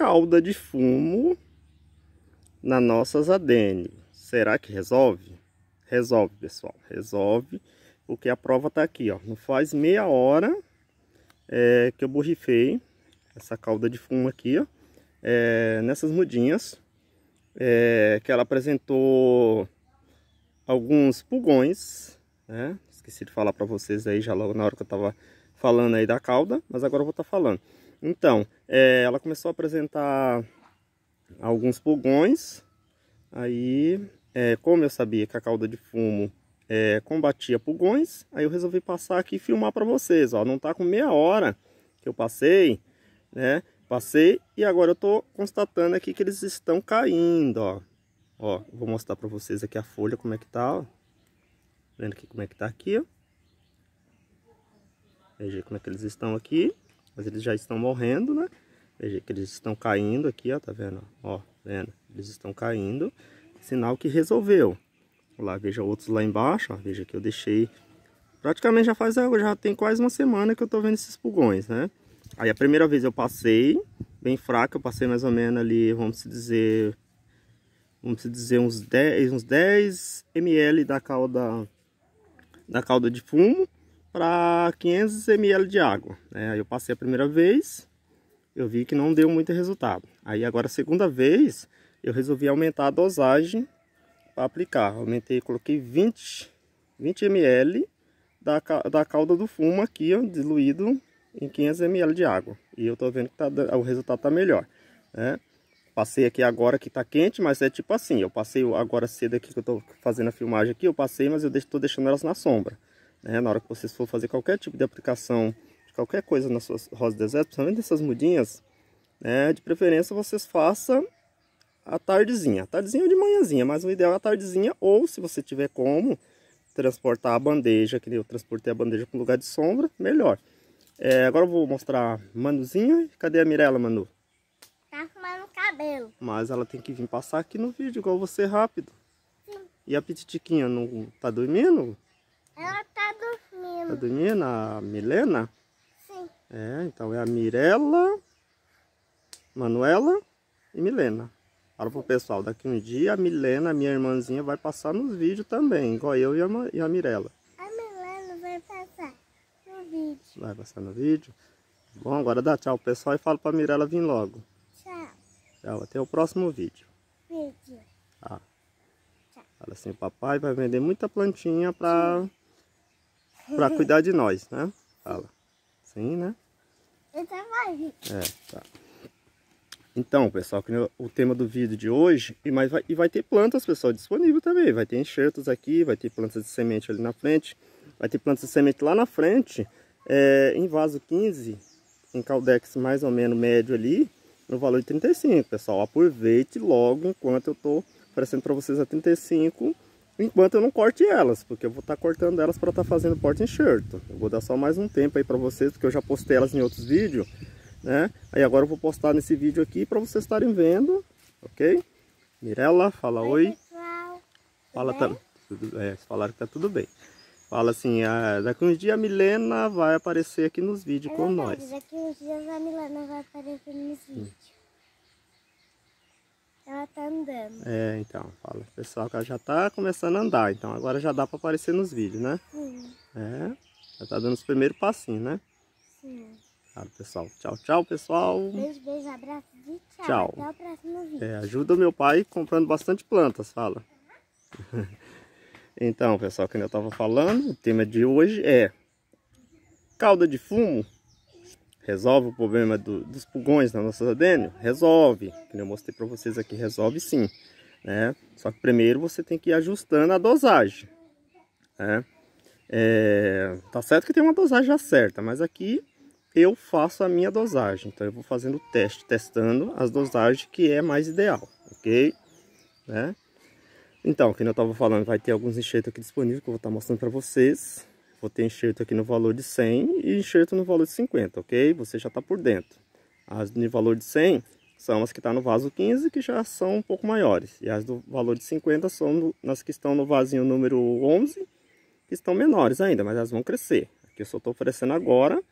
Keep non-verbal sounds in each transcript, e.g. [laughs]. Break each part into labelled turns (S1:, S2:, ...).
S1: cauda de fumo nas nossas ADN. Será que resolve? Resolve, pessoal. Resolve, porque a prova está aqui, ó. Não faz meia hora é, que eu borrifei essa cauda de fumo aqui, ó. É, nessas mudinhas, é, que ela apresentou alguns pulgões, né? Esqueci de falar para vocês aí já logo na hora que eu estava falando aí da cauda, mas agora eu vou estar tá falando. Então, é, ela começou a apresentar alguns pulgões. Aí, é, como eu sabia que a cauda de fumo é, combatia pulgões, aí eu resolvi passar aqui e filmar para vocês. Ó, não tá com meia hora que eu passei, né? Passei e agora eu tô constatando aqui que eles estão caindo, ó. Ó, vou mostrar para vocês aqui a folha como é que tá, ó. Vendo aqui como é que tá aqui, ó. Veja como é que eles estão aqui. Mas eles já estão morrendo, né? Veja que eles estão caindo aqui, ó, tá vendo? Ó, vendo? Eles estão caindo, sinal que resolveu. Lá, veja outros lá embaixo, ó, veja que eu deixei... Praticamente já faz, já tem quase uma semana que eu tô vendo esses pulgões, né? Aí a primeira vez eu passei, bem fraca, eu passei mais ou menos ali, vamos dizer... Vamos dizer uns 10, uns 10 ml da calda, da calda de fumo para 500 ml de água. Né? Eu passei a primeira vez, eu vi que não deu muito resultado. Aí agora a segunda vez, eu resolvi aumentar a dosagem para aplicar. Aumentei, coloquei 20, 20 ml da, da calda do fumo aqui, ó, diluído em 500 ml de água. E eu tô vendo que tá, o resultado tá melhor, né? Passei aqui agora que tá quente, mas é tipo assim, eu passei agora cedo aqui que eu tô fazendo a filmagem aqui, eu passei, mas eu tô deixando elas na sombra. Né? Na hora que vocês for fazer qualquer tipo de aplicação de qualquer coisa nas suas rosas desertas, principalmente dessas mudinhas, né? de preferência vocês façam à tardezinha. tardezinha ou é de manhãzinha, mas o ideal é à tardezinha ou se você tiver como transportar a bandeja, que eu transportei a bandeja para um lugar de sombra, melhor. É, agora eu vou mostrar a Manuzinha. Cadê a Mirella, Manu? Tá arrumando o cabelo. Mas ela tem que vir passar aqui no vídeo, igual você, rápido. Sim. E a Pititiquinha não tá dormindo? Hum. A Danina, a Milena? Sim. É, então é a Mirella, Manuela e Milena. Fala pro pessoal, daqui um dia a Milena, minha irmãzinha, vai passar nos vídeos também, igual eu e a, e a Mirella. A Milena vai passar no vídeo. Vai passar no vídeo? Bom, agora dá tchau pessoal e fala pra Mirella vir logo. Tchau. Tchau, até o próximo vídeo. Vídeo. Ah. Tchau. Fala assim, papai vai vender muita plantinha pra... Sim para cuidar de nós, né? Fala. Sim, né? Eu É, tá. Então, pessoal, o tema do vídeo de hoje, e, mais vai, e vai ter plantas, pessoal, disponível também. Vai ter enxertos aqui, vai ter plantas de semente ali na frente, vai ter plantas de semente lá na frente, é, em vaso 15, em caldex mais ou menos médio ali, no valor de 35, pessoal. Aproveite logo enquanto eu estou oferecendo para vocês a 35 enquanto eu não corte elas, porque eu vou estar tá cortando elas para estar tá fazendo porte enxerto. Eu vou dar só mais um tempo aí para vocês, porque eu já postei elas em outros vídeos, né? Aí agora eu vou postar nesse vídeo aqui para vocês estarem vendo, ok? Mirela fala oi. oi. Pessoal. Fala também. Tá, tudo, é, falaram que tá tudo bem. Fala assim, daqui uns dias a Milena vai aparecer aqui nos vídeos é com verdade, nós. Daqui uns dias a Milena vai aparecer nos vídeos. Ela tá andando. É, então, fala pessoal que ela já tá começando a andar, então agora já dá para aparecer nos vídeos, né? Sim. É, já tá dando os primeiros passinhos, né? Sim. Fala, pessoal. Tchau, tchau, pessoal. Beijo, beijo, abraço tchau. tchau. Até o próximo vídeo. É, ajuda meu pai comprando bastante plantas, fala. [laughs] então, pessoal, que eu estava falando, o tema de hoje é cauda de fumo Resolve o problema do, dos pulgões na nossa adênio? Resolve. Como eu mostrei para vocês aqui, resolve sim. Né? Só que primeiro você tem que ir ajustando a dosagem. Né? É, tá certo que tem uma dosagem certa, mas aqui eu faço a minha dosagem. Então eu vou fazendo o teste, testando as dosagens que é mais ideal, ok? Né? Então, como eu estava falando, vai ter alguns enxertos aqui disponíveis que eu vou estar tá mostrando para vocês. Vou ter enxerto aqui no valor de 100 e enxerto no valor de 50, ok? Você já está por dentro. As de valor de 100 são as que estão tá no vaso 15, que já são um pouco maiores. E as do valor de 50 são no, que estão no vasinho número 11, que estão menores ainda, mas elas vão crescer. Aqui eu só estou oferecendo agora,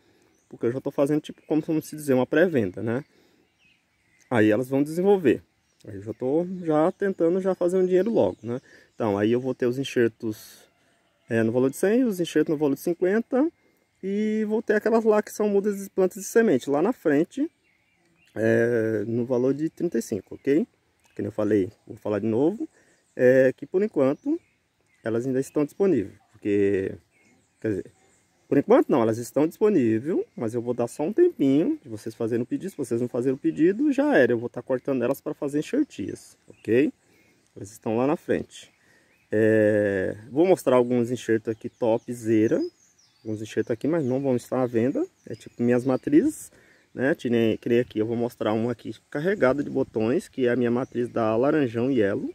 S1: porque eu já estou fazendo, tipo, como se dizer, uma pré-venda, né? Aí elas vão desenvolver. Aí eu já estou já tentando já fazer um dinheiro logo, né? Então, aí eu vou ter os enxertos é, no valor de 100, os enxertos no valor de 50 e vou ter aquelas lá que são mudas de plantas de semente lá na frente é, no valor de 35, ok? Que eu falei, vou falar de novo, é que por enquanto elas ainda estão disponíveis, porque, quer dizer, por enquanto não, elas estão disponíveis, mas eu vou dar só um tempinho de vocês fazerem o pedido, se vocês não fazerem o pedido, já era, eu vou estar tá cortando elas para fazer enxertias, ok? Elas estão lá na frente. É, vou mostrar alguns enxertos aqui topzera. Alguns enxertos aqui, mas não vão estar à venda. É tipo minhas matrizes. Né? Tirei, criei aqui, eu vou mostrar uma aqui carregada de botões, que é a minha matriz da laranjão e elo.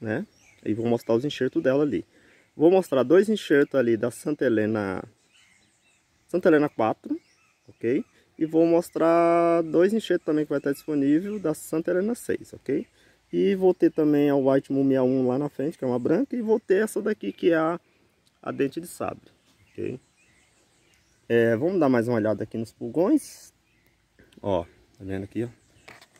S1: Né? E vou mostrar os enxertos dela ali. Vou mostrar dois enxertos ali da Santa Helena, Santa Helena 4, ok? E vou mostrar dois enxertos também que vai estar disponível da Santa Helena 6, ok? E vou ter também a White Moon 61 lá na frente, que é uma branca. E vou ter essa daqui, que é a, a dente de sabre. Ok? É, vamos dar mais uma olhada aqui nos pulgões. Ó, tá vendo aqui, ó?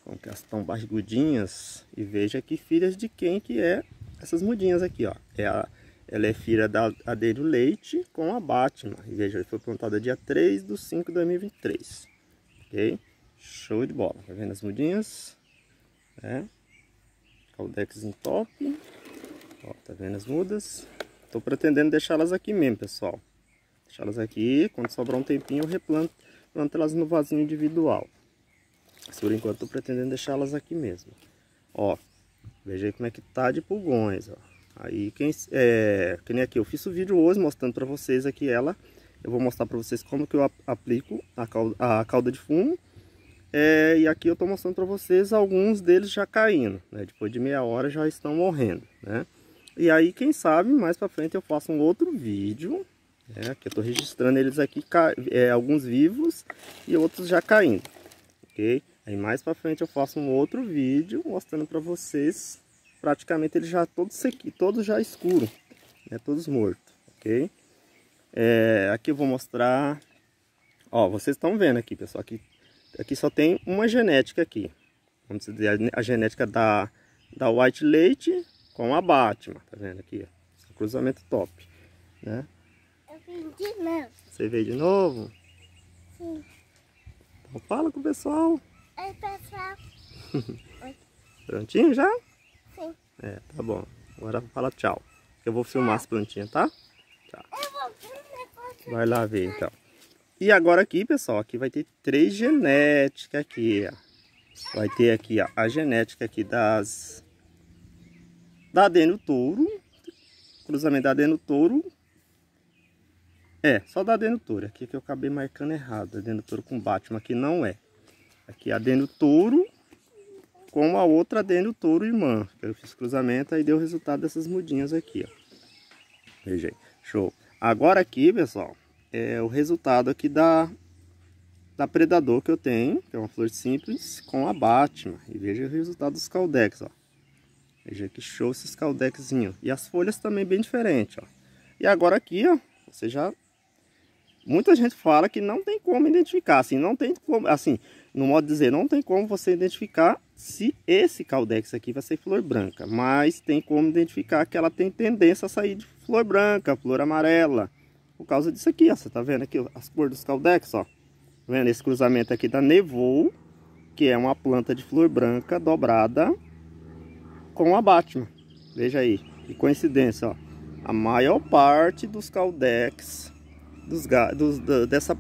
S1: Como que elas estão barrigudinhas. E veja que filhas de quem que é essas mudinhas aqui, ó. É a, ela é filha da Adeiro Leite com a Batman. E veja, ela foi plantada dia 3 de 5 de 2023. Ok? Show de bola. Tá vendo as mudinhas? É. Caldex em top. Ó, tá vendo as mudas? Tô pretendendo deixá-las aqui mesmo, pessoal. Deixá-las aqui, quando sobrar um tempinho eu replanto planto elas no vasinho individual. Mas por enquanto tô pretendendo deixá-las aqui mesmo. Ó, veja aí como é que tá de pulgões, ó. Aí, quem, é, que nem aqui, eu fiz o vídeo hoje mostrando pra vocês aqui ela. Eu vou mostrar pra vocês como que eu aplico a cauda, a calda de fumo é, e aqui eu estou mostrando para vocês alguns deles já caindo, né? Depois de meia hora já estão morrendo, né? E aí, quem sabe, mais para frente eu faço um outro vídeo, né? Que eu estou registrando eles aqui, é, alguns vivos e outros já caindo, ok? Aí mais para frente eu faço um outro vídeo mostrando para vocês, praticamente eles já todos sequi, todos já escuro, né? Todos mortos, ok? É, aqui eu vou mostrar Ó, vocês estão vendo aqui, pessoal, aqui aqui só tem uma genética aqui. Vamos dizer, a genética da, da White Leite com a Batman, tá vendo aqui? Ó. Cruzamento top, né? Eu vim de novo. Você veio de novo? Sim. Então fala com o pessoal. Oi, pessoal. [laughs] Prontinho já? Sim. É, tá bom. Agora fala tchau. Eu vou filmar tchau. as plantinhas, tá? Tá. Eu vou filmar. Vai lá ver então. E agora aqui, pessoal, aqui vai ter três genéticas aqui, ó. Vai ter aqui ó, a genética aqui das... Da Adeno Touro. Cruzamento da Adeno Touro. É, só da Adeno Touro. Aqui é que eu acabei marcando errado. Adeno Touro com Batman, aqui não é. Aqui a é Adeno Touro com a outra Adeno Touro irmã. Eu fiz cruzamento, aí deu o resultado dessas mudinhas aqui, ó. Veja aí, show. Agora aqui, pessoal, é o resultado aqui da, da predador que eu tenho, que é uma flor simples, com a Batman. E veja o resultado dos caldex, ó. Veja que show esses caldexinhos. E as folhas também bem diferentes, ó. E agora aqui, ó, você já... Muita gente fala que não tem como identificar, assim, não tem como, assim, no modo de dizer, não tem como você identificar se esse caldex aqui vai ser flor branca, mas tem como identificar que ela tem tendência a sair de flor branca, flor amarela, por causa disso aqui, ó. Você tá vendo aqui as cores dos caldex, ó. Tá vendo esse cruzamento aqui da Nevou, que é uma planta de flor branca dobrada com a Batman. Veja aí, que coincidência, ó. A maior parte dos caldex dos, dos, dessa,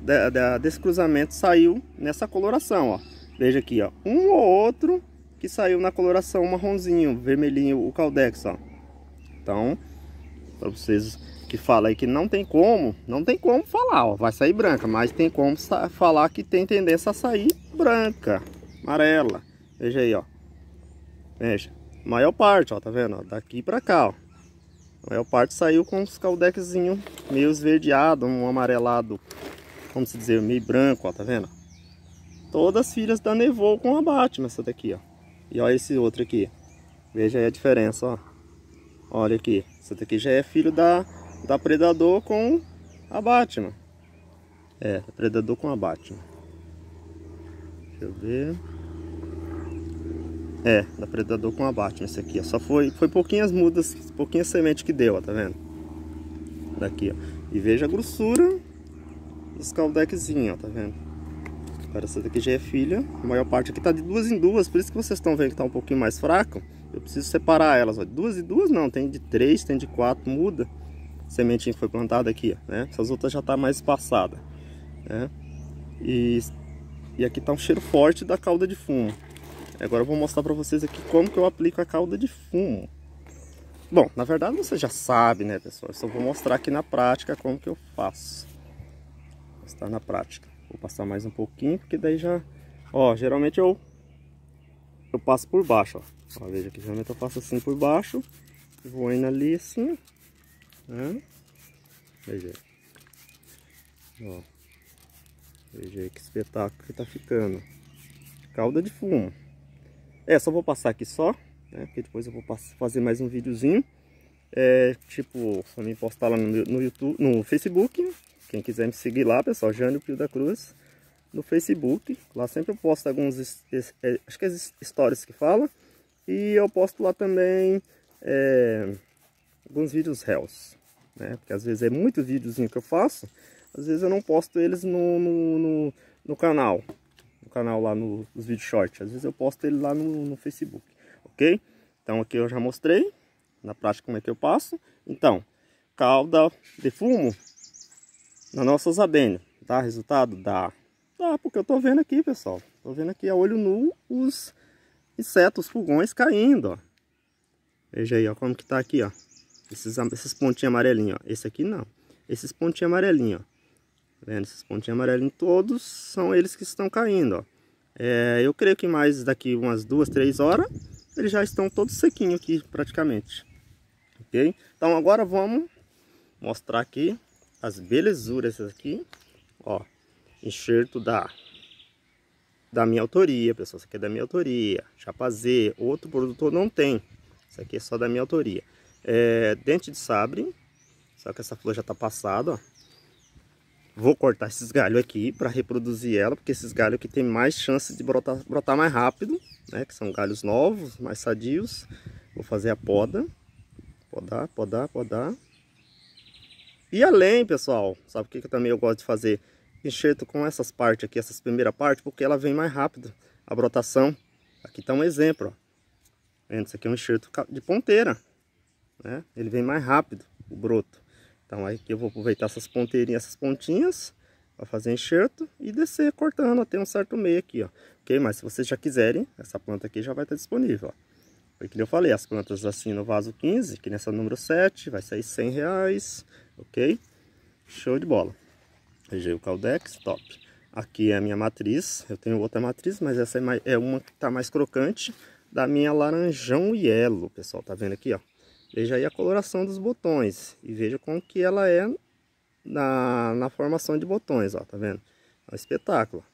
S1: desse cruzamento saiu nessa coloração, ó. Veja aqui, ó. Um ou outro que saiu na coloração marronzinho, vermelhinho, o caldex, ó. Então, para vocês que fala aí que não tem como, não tem como falar, ó, vai sair branca, mas tem como falar que tem tendência a sair branca, amarela. Veja aí, ó. Veja, maior parte, ó, tá vendo? Ó, daqui pra cá, ó. maior parte saiu com os caldequezinhos meio esverdeado, um amarelado, como se dizer, meio branco, ó, tá vendo? Todas as filhas da Nevou com abate nessa daqui, ó. E ó esse outro aqui. Veja aí a diferença, ó. Olha aqui, essa daqui já é filho da da Predador com a Batman. É, Predador com a Batman. Deixa eu ver. É, da Predador com a Batman esse aqui, ó. Só foi, foi pouquinhas mudas, pouquinhas sementes que deu, ó, tá vendo? Daqui, ó. E veja a grossura dos caldequezinhos, ó, tá vendo? Agora essa daqui já é filha. A maior parte aqui tá de duas em duas, por isso que vocês estão vendo que tá um pouquinho mais fraco. Eu preciso separar elas, ó. Duas em duas não, tem de três, tem de quatro, muda sementinha que foi plantada aqui, né? Essas outras já tá mais espaçada, né? E, e aqui tá um cheiro forte da calda de fumo. Agora eu vou mostrar para vocês aqui como que eu aplico a calda de fumo. Bom, na verdade você já sabe, né, pessoal? Eu só vou mostrar aqui na prática como que eu faço. Está na prática. Vou passar mais um pouquinho, porque daí já... Ó, geralmente eu... Eu passo por baixo, ó. ó veja que geralmente eu passo assim por baixo. Vou indo ali assim, Hum? Veja aí. Ó. Veja aí que espetáculo que tá ficando. Calda de fumo. É, só vou passar aqui só, né? Porque depois eu vou fazer mais um videozinho. É, tipo, me postar lá no, no, YouTube, no Facebook. Quem quiser me seguir lá, pessoal, Jânio Pio da Cruz, no Facebook. Lá sempre eu posto alguns, é, acho que as é histórias que fala. E eu posto lá também é, alguns vídeos réus, né? Porque às vezes é muito videozinho que eu faço, às vezes eu não posto eles no, no, no, no canal, no canal lá no, nos vídeos short, às vezes eu posto ele lá no, no Facebook, ok? Então aqui eu já mostrei, na prática como é que eu passo. Então, calda de fumo na nossa usabênia, dá resultado? Dá. Dá, porque eu tô vendo aqui, pessoal, tô vendo aqui a é olho nu os insetos, os pulgões caindo, ó. Veja aí, ó, como que tá aqui, ó. Esses, esses pontinhos amarelinhos, ó. Esse aqui não. Esses pontinhos amarelinhos, ó. Tá vendo? Esses pontinhos amarelinhos todos são eles que estão caindo, ó. É, eu creio que mais daqui umas duas, três horas, eles já estão todos sequinhos aqui, praticamente. Ok? Então agora vamos mostrar aqui as belezuras aqui. Ó, enxerto da da minha autoria, pessoal. Isso aqui é da minha autoria. Chapazê, outro produtor não tem. Isso aqui é só da minha autoria é, dente de sabre. Só que essa flor já está passada, ó. Vou cortar esses galhos aqui para reproduzir ela, porque esses galhos que tem mais chances de brotar, brotar mais rápido, né? Que são galhos novos, mais sadios. Vou fazer a poda. Podar, podar, podar. E além, pessoal, sabe o que, que também eu gosto de fazer? Enxerto com essas partes aqui, essas primeiras partes, porque ela vem mais rápido a brotação. Aqui está um exemplo, ó. Vendo? Isso aqui é um enxerto de ponteira né? Ele vem mais rápido, o broto. Então aí que eu vou aproveitar essas ponteirinhas, essas pontinhas, para fazer enxerto e descer cortando até um certo meio aqui, ó. Ok? Mas se vocês já quiserem, essa planta aqui já vai estar disponível, ó. Foi que eu falei, as plantas assim no vaso 15, que nessa número 7, vai sair 100 reais, ok? Show de bola. o Caldex, top. Aqui é a minha matriz, eu tenho outra matriz, mas essa é, mais, é uma que tá mais crocante, da minha laranjão e elo, pessoal, tá vendo aqui, ó. Veja aí a coloração dos botões e veja como que ela é na, na formação de botões, ó, tá vendo? É um espetáculo.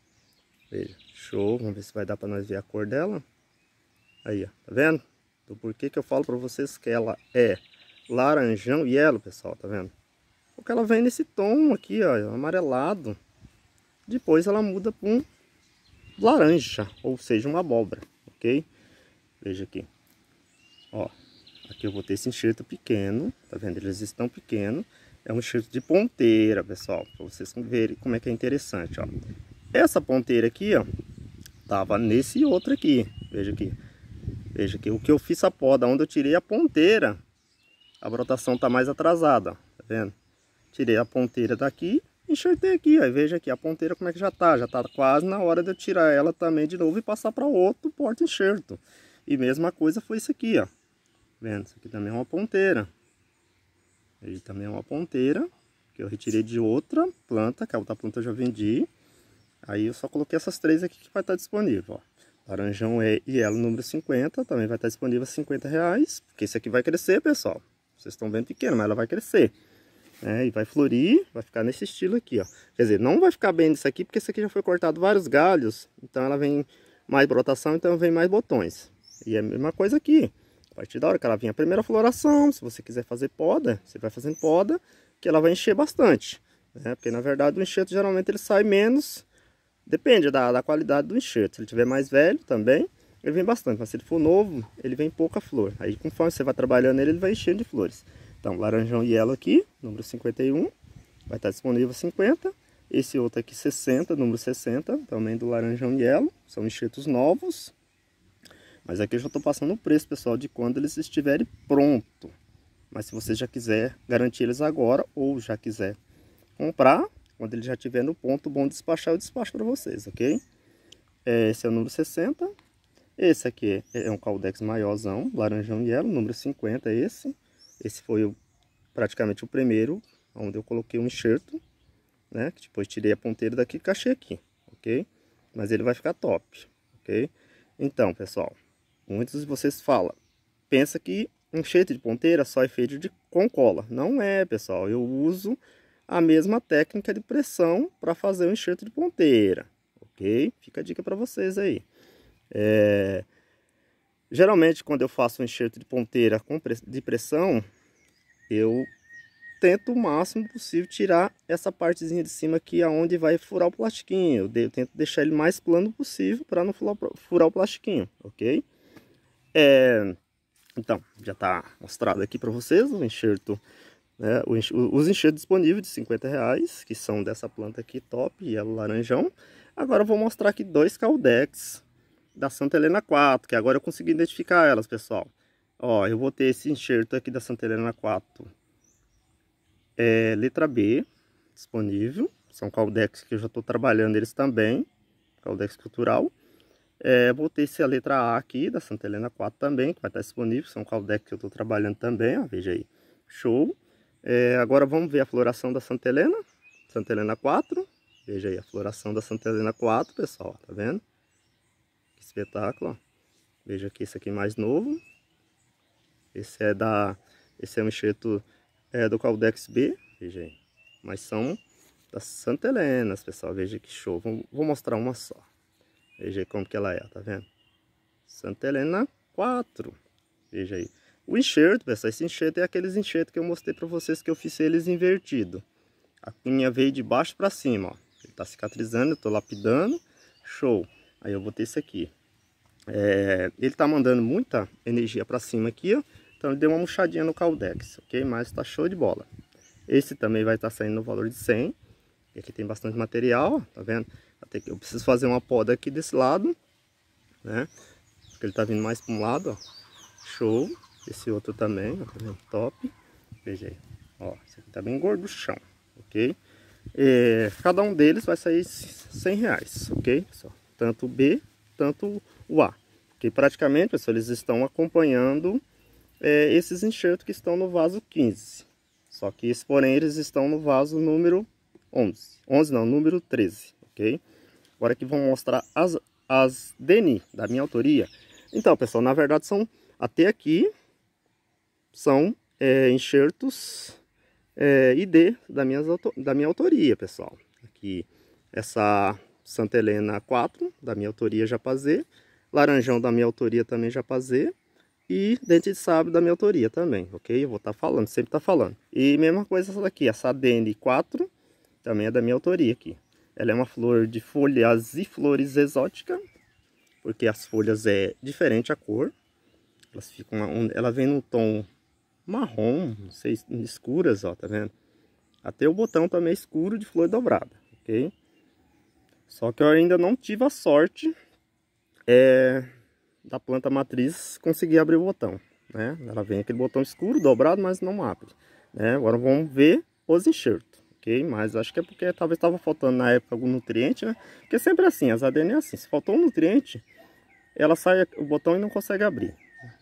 S1: Veja, show, vamos ver se vai dar para nós ver a cor dela. Aí, ó, tá vendo? por então, que eu falo para vocês que ela é laranjão e elo, pessoal, tá vendo? Porque ela vem nesse tom aqui, ó, amarelado. Depois ela muda para um laranja, ou seja, uma abóbora, ok? Veja aqui, ó, Aqui eu vou ter esse enxerto pequeno, tá vendo? Eles estão pequenos. É um enxerto de ponteira, pessoal, para vocês verem como é que é interessante, ó. Essa ponteira aqui, ó, tava nesse outro aqui, veja aqui. Veja aqui, o que eu fiz a poda, onde eu tirei a ponteira, a brotação tá mais atrasada, ó, tá vendo? Tirei a ponteira daqui, enxertei aqui, ó, e veja aqui a ponteira como é que já tá. Já tá quase na hora de eu tirar ela também de novo e passar para outro porta-enxerto. E mesma coisa foi isso aqui, ó vendo? Isso aqui também é uma ponteira. Ele também é uma ponteira, que eu retirei de outra planta, que a outra planta eu já vendi. Aí eu só coloquei essas três aqui que vai estar disponível, ó. Laranjão e ela número 50, também vai estar disponível a 50 reais, porque esse aqui vai crescer, pessoal. Vocês estão vendo pequeno, mas ela vai crescer. É, e vai florir, vai ficar nesse estilo aqui, ó. Quer dizer, não vai ficar bem nisso aqui, porque esse aqui já foi cortado vários galhos, então ela vem mais brotação, então vem mais botões. E é a mesma coisa aqui partir da hora que ela vinha a primeira floração, se você quiser fazer poda, você vai fazendo poda, que ela vai encher bastante. Né? Porque na verdade o enxerto geralmente ele sai menos, depende da, da qualidade do enxerto. Se ele tiver mais velho também, ele vem bastante, mas se ele for novo, ele vem pouca flor. Aí conforme você vai trabalhando ele, ele vai enchendo de flores. Então, laranjão e ela aqui, número 51, vai estar disponível 50. Esse outro aqui 60, número 60, também do laranjão e ela, são enxertos novos. Mas aqui eu já estou passando o preço, pessoal, de quando eles estiverem pronto. Mas se você já quiser garantir eles agora ou já quiser comprar, quando ele já estiver no ponto bom despachar, eu despacho para vocês, ok? É, esse é o número 60. Esse aqui é, é um caldex maiorzão, laranjão e elo, número 50 é esse. Esse foi o, praticamente o primeiro, onde eu coloquei um enxerto, né? Que depois tirei a ponteira daqui e cachei aqui, ok? Mas ele vai ficar top, ok? Então, pessoal, Muitos de vocês falam, pensa que enxerto de ponteira só é feito de, com cola. Não é, pessoal. Eu uso a mesma técnica de pressão para fazer o enxerto de ponteira. Ok? Fica a dica para vocês aí. É... Geralmente, quando eu faço um enxerto de ponteira com de pressão, eu tento o máximo possível tirar essa partezinha de cima aqui, aonde é vai furar o plastiquinho. Eu tento deixar ele mais plano possível para não furar o plastiquinho, ok? É, então, já está mostrado aqui para vocês o enxerto, né, os enxertos disponíveis de 50 reais, que são dessa planta aqui top, e ela laranjão. Agora eu vou mostrar aqui dois caldex da Santa Helena 4, que agora eu consegui identificar elas, pessoal. Ó, eu vou ter esse enxerto aqui da Santa Helena 4, é, letra B, disponível. São caldex que eu já estou trabalhando eles também, caldex cultural. É, botei essa letra A aqui, da Santa Helena 4 também, que vai estar disponível, são Caldex que eu estou trabalhando também, ó, veja aí, show. É, agora vamos ver a floração da Santa Helena, Santa Helena 4, veja aí a floração da Santa Helena 4, pessoal, ó, tá vendo? Que espetáculo, Veja aqui, esse aqui mais novo, esse é da, esse é um enxerto é, do Caldex B, veja aí, mas são das Santa Helena, pessoal, veja que show, vou, vou mostrar uma só. Veja aí como que ela é, tá vendo? Santa Helena 4. Veja aí. O enxerto, pessoal, esse enxerto é aqueles enxertos que eu mostrei para vocês que eu fiz eles invertido. A cunha veio de baixo para cima, ó. Ele tá cicatrizando, eu tô lapidando. Show. Aí eu botei isso aqui. É, ele tá mandando muita energia para cima aqui, ó. Então ele deu uma murchadinha no caldex, ok? Mas tá show de bola. Esse também vai estar tá saindo no valor de 100. E aqui tem bastante material, ó, tá vendo? Até que eu preciso fazer uma poda aqui desse lado, né? Porque ele tá vindo mais para um lado, ó. Show. Esse outro também, ó, tá vendo? Top. Veja aí. Ó, esse aqui tá bem chão, ok? É, cada um deles vai sair 100 reais, ok? Pessoal? Tanto o B, tanto o A. Porque praticamente, pessoal, eles estão acompanhando é, esses enxertos que estão no vaso 15. Só que, porém, eles estão no vaso número 11. 11 não, número 13 ok? Agora aqui vou mostrar as, as DENI, da minha autoria. Então, pessoal, na verdade são, até aqui, são é, enxertos é, ID da, da minha autoria, pessoal. Aqui, essa Santa Helena 4, da minha autoria já fazer, Laranjão da minha autoria também já fazer e Dente de sábio da minha autoria também, ok? Eu vou estar tá falando, sempre tá falando. E mesma coisa essa daqui, essa DN4, também é da minha autoria aqui, ela é uma flor de folhas e flores exótica, porque as folhas é diferente a cor. Elas ficam, ela vem no tom marrom, não sei, escuras, ó, tá vendo? Até o botão tá meio é escuro de flor dobrada, ok? Só que eu ainda não tive a sorte é, da planta matriz conseguir abrir o botão, né? Ela vem aquele botão escuro, dobrado, mas não abre, né? Agora vamos ver os enxertos coloquei Acho que é porque talvez estava faltando na época algum nutriente, né? Porque sempre é assim, as ADN é assim. Se faltou um nutriente, ela sai o botão e não consegue abrir.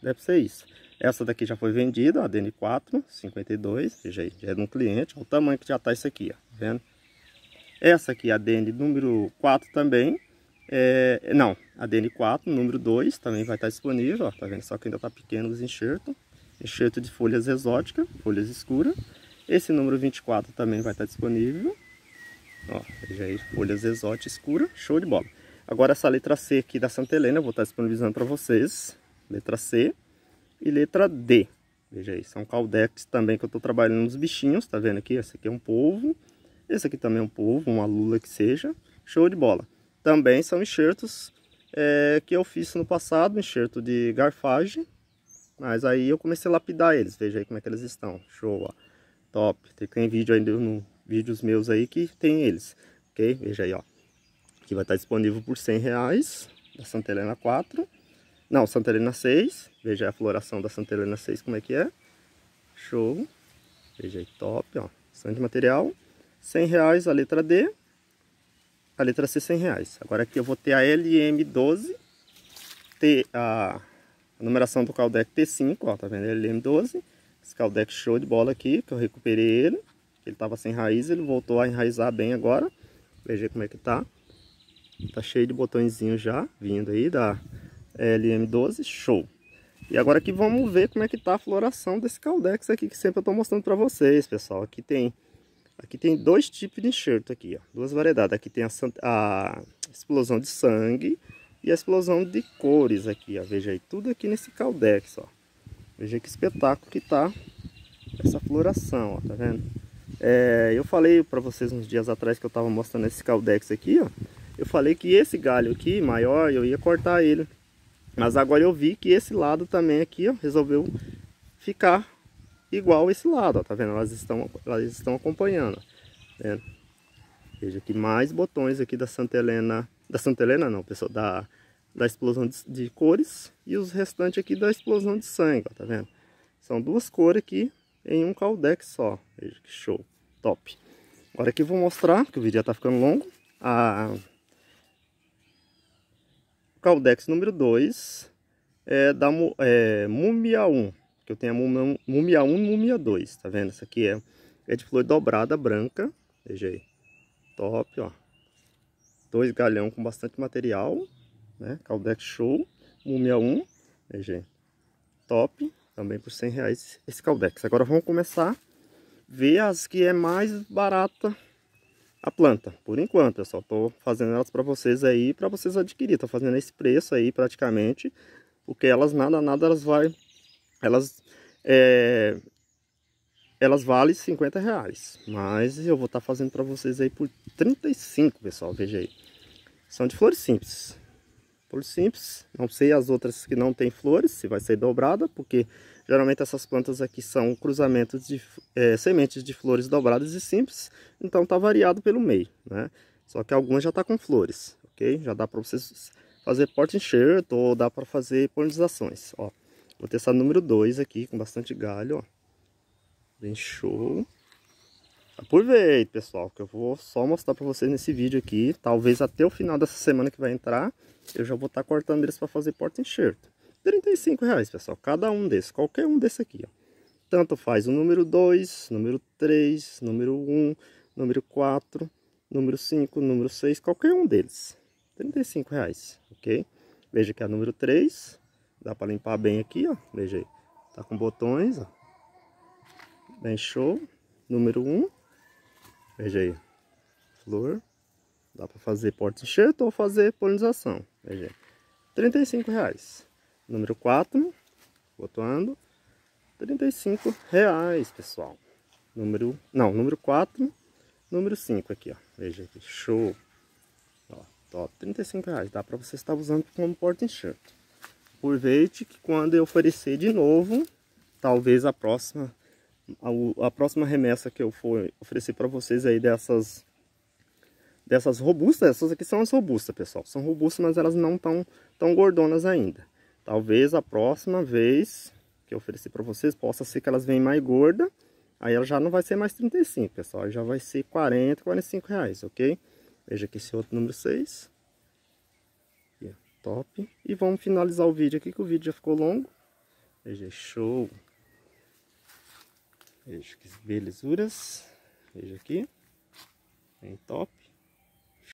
S1: Deve ser isso. Essa daqui já foi vendida, a ADN 4 52, aí, já é de um cliente. Olha o tamanho que já está isso aqui, ó. Tá vendo? Essa aqui, a ADN número 4 também. É, não, a ADN 4 número 2 também vai estar tá disponível, ó, tá vendo? Só que ainda está pequeno os enxertos. Enxerto de folhas exóticas, folhas escuras. Esse número 24 também vai estar disponível. Ó, veja aí, é folhas exóticas escuras, show de bola. Agora essa letra C aqui da Santa Helena, eu vou estar disponibilizando para vocês. Letra C e letra D. Veja aí, são caldex também que eu estou trabalhando nos bichinhos, tá vendo aqui? Esse aqui é um polvo, esse aqui também é um polvo, uma lula que seja. Show de bola. Também são enxertos é, que eu fiz no passado, enxerto de garfagem. Mas aí eu comecei a lapidar eles, veja aí como é que eles estão. Show, ó top. Tem vídeo ainda no vídeos meus aí que tem eles, ok? Veja aí, ó. Que vai estar disponível por 100 reais da Santa Helena 4. Não, Santa Helena 6. Veja a floração da Santa Helena 6 como é que é. Show. Veja aí, top, ó. Bastante material. 100 reais a letra D. A letra C, 100 reais. Agora aqui eu vou ter a LM12. ter a, a numeração do Caldec T5, ó, tá vendo? LM12. Esse caldex show de bola aqui, que eu recuperei ele. Ele estava sem raiz, ele voltou a enraizar bem agora. Veja como é que tá. Tá cheio de botõezinho já, vindo aí da LM12, show. E agora aqui vamos ver como é que tá a floração desse caldex aqui, que sempre eu tô mostrando para vocês, pessoal. Aqui tem, aqui tem dois tipos de enxerto aqui, ó, duas variedades. Aqui tem a, a explosão de sangue e a explosão de cores aqui, ó. Veja aí, tudo aqui nesse caldex, ó. Veja que espetáculo que tá essa floração, ó, tá vendo? É, eu falei para vocês uns dias atrás que eu tava mostrando esse caldex aqui, ó. Eu falei que esse galho aqui, maior, eu ia cortar ele. Mas agora eu vi que esse lado também aqui, ó, resolveu ficar igual esse lado, ó, tá vendo? Elas estão, elas estão acompanhando, ó, né? tá Veja que mais botões aqui da Santa Helena, da Santa Helena não, pessoal, da da explosão de, de cores e os restantes aqui da explosão de sangue, ó, tá vendo? São duas cores aqui em um caldex só. Veja que show, top. Agora aqui eu vou mostrar, que o vídeo já tá ficando longo, a caldex número 2 é da é, múmia 1, que eu tenho a múmia, múmia 1 e múmia 2, tá vendo? Essa aqui é, é de flor dobrada, branca, veja aí, top, ó. Dois galhão com bastante material, né? Caldex Show, Múmia 1, né, gente? Top, também por 100 reais esse Caldex. Agora vamos começar a ver as que é mais barata a planta. Por enquanto, eu só estou fazendo elas para vocês aí, para vocês adquirir. Estou fazendo esse preço aí praticamente, porque elas nada, nada, elas vai... Elas... É, elas valem 50 reais, mas eu vou estar tá fazendo para vocês aí por 35, pessoal, veja aí. São de flores simples, por simples, não sei as outras que não tem flores, se vai ser dobrada, porque geralmente essas plantas aqui são cruzamentos de é, sementes de flores dobradas e simples, então tá variado pelo meio, né? Só que algumas já tá com flores, ok? Já dá para vocês fazer porta enxerto ou dá para fazer polinizações, ó. Vou testar número 2 aqui com bastante galho, ó. Bem show. Aproveite, pessoal, que eu vou só mostrar para vocês nesse vídeo aqui. Talvez até o final dessa semana que vai entrar, eu já vou estar tá cortando eles para fazer porta enxerto. 35 reais, pessoal, cada um desses, qualquer um desse aqui, ó. Tanto faz o número 2, número 3, número 1, um, número 4, número 5, número 6, qualquer um deles. 35 reais, ok? Veja que é a número 3, dá para limpar bem aqui, ó. Veja aí, tá com botões, ó. Bem show. Número 1, Veja aí. Flor. Dá para fazer porte enxerto ou fazer polinização. Veja aí. 35 reais. Número 4, Botando. 35 reais, pessoal. Número, não, número 4, número 5 aqui, ó. Veja aqui, show. Ó, top, 35 reais. Dá para você estar usando como porta enxerto. Aproveite que quando eu oferecer de novo, talvez a próxima a, próxima remessa que eu for oferecer para vocês aí dessas dessas robustas, essas aqui são as robustas, pessoal. São robustas, mas elas não estão tão gordonas ainda. Talvez a próxima vez que eu oferecer para vocês possa ser que elas venham mais gorda. Aí ela já não vai ser mais 35, pessoal. já vai ser 40, 45 reais, ok? Veja aqui esse outro número 6. É top. E vamos finalizar o vídeo aqui, que o vídeo já ficou longo. Veja, show! Veja que belezuras. Veja aqui. Bem top.